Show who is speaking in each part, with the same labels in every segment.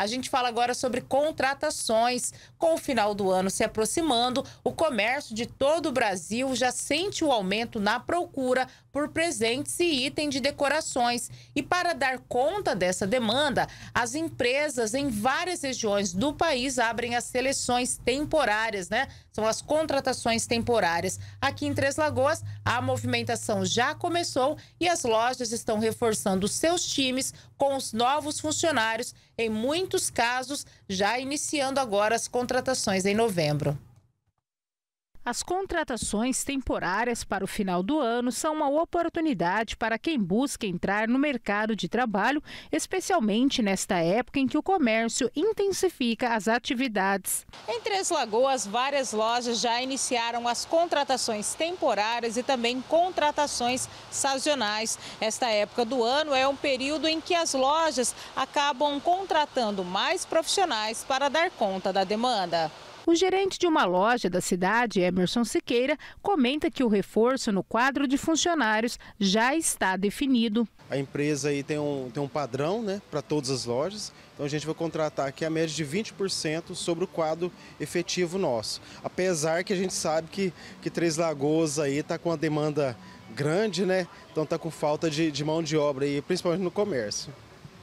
Speaker 1: A gente fala agora sobre contratações. Com o final do ano se aproximando, o comércio de todo o Brasil já sente o aumento na procura por presentes e itens de decorações. E para dar conta dessa demanda, as empresas em várias regiões do país abrem as seleções temporárias, né? são as contratações temporárias. Aqui em Três Lagoas, a movimentação já começou e as lojas estão reforçando seus times com os novos funcionários, em muitos casos já iniciando agora as contratações em novembro. As contratações temporárias para o final do ano são uma oportunidade para quem busca entrar no mercado de trabalho, especialmente nesta época em que o comércio intensifica as atividades. Em Três Lagoas, várias lojas já iniciaram as contratações temporárias e também contratações sazonais. Esta época do ano é um período em que as lojas acabam contratando mais profissionais para dar conta da demanda. O gerente de uma loja da cidade, Emerson Siqueira, comenta que o reforço no quadro de funcionários já está definido.
Speaker 2: A empresa aí tem um, tem um padrão né, para todas as lojas, então a gente vai contratar aqui a média de 20% sobre o quadro efetivo nosso. Apesar que a gente sabe que, que Três Lagoas aí está com a demanda grande, né? Então está com falta de, de mão de obra aí, principalmente no comércio.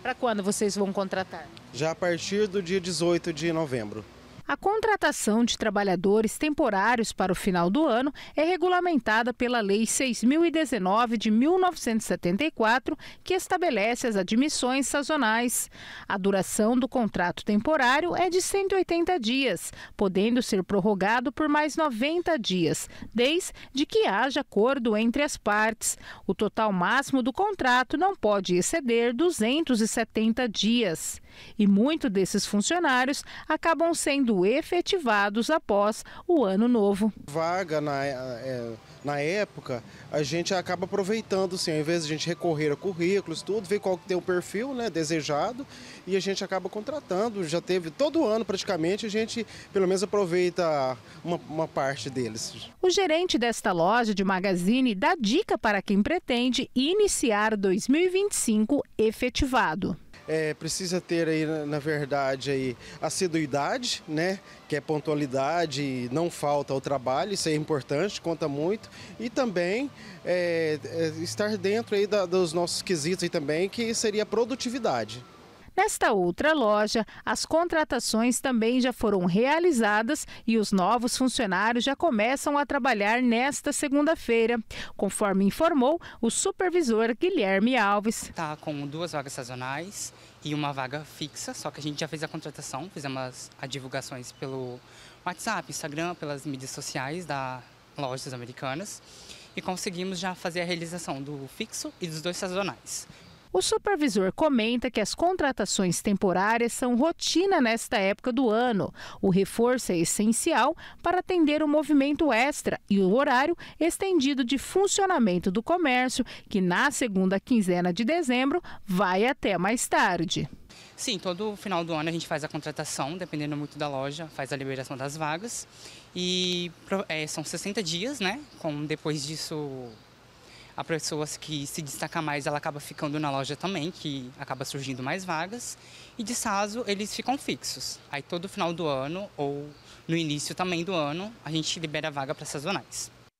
Speaker 1: Para quando vocês vão contratar?
Speaker 2: Já a partir do dia 18 de novembro.
Speaker 1: A contratação de trabalhadores temporários para o final do ano é regulamentada pela Lei 6.019 de 1974, que estabelece as admissões sazonais. A duração do contrato temporário é de 180 dias, podendo ser prorrogado por mais 90 dias, desde que haja acordo entre as partes. O total máximo do contrato não pode exceder 270 dias. E muitos desses funcionários acabam sendo efetivados após o ano
Speaker 2: novo. Vaga na, é, na época, a gente acaba aproveitando, assim, ao invés de a gente recorrer a currículos, tudo, ver qual que tem o perfil né, desejado e a gente acaba contratando. Já teve todo ano praticamente, a gente pelo menos aproveita uma, uma parte deles.
Speaker 1: O gerente desta loja de magazine dá dica para quem pretende iniciar 2025 efetivado
Speaker 2: é, precisa ter aí, na verdade, aí, assiduidade, né? Que é pontualidade, não falta ao trabalho, isso é importante, conta muito. E também é, é estar dentro aí da, dos nossos quesitos aí também, que seria produtividade.
Speaker 1: Nesta outra loja, as contratações também já foram realizadas e os novos funcionários já começam a trabalhar nesta segunda-feira, conforme informou o supervisor Guilherme Alves.
Speaker 3: Está com duas vagas sazonais e uma vaga fixa, só que a gente já fez a contratação, fizemos as, divulgações pelo WhatsApp, Instagram, pelas mídias sociais da Lojas Americanas e conseguimos já fazer a realização do fixo e dos dois sazonais.
Speaker 1: O supervisor comenta que as contratações temporárias são rotina nesta época do ano. O reforço é essencial para atender o movimento extra e o horário estendido de funcionamento do comércio, que na segunda quinzena de dezembro vai até mais tarde.
Speaker 3: Sim, todo final do ano a gente faz a contratação, dependendo muito da loja, faz a liberação das vagas. E é, são 60 dias, né? Com, depois disso a pessoa que se destaca mais, ela acaba ficando na loja também, que acaba surgindo mais vagas. E de SASO, eles ficam fixos. Aí todo final do ano ou no início também do ano, a gente libera vaga para sazonais.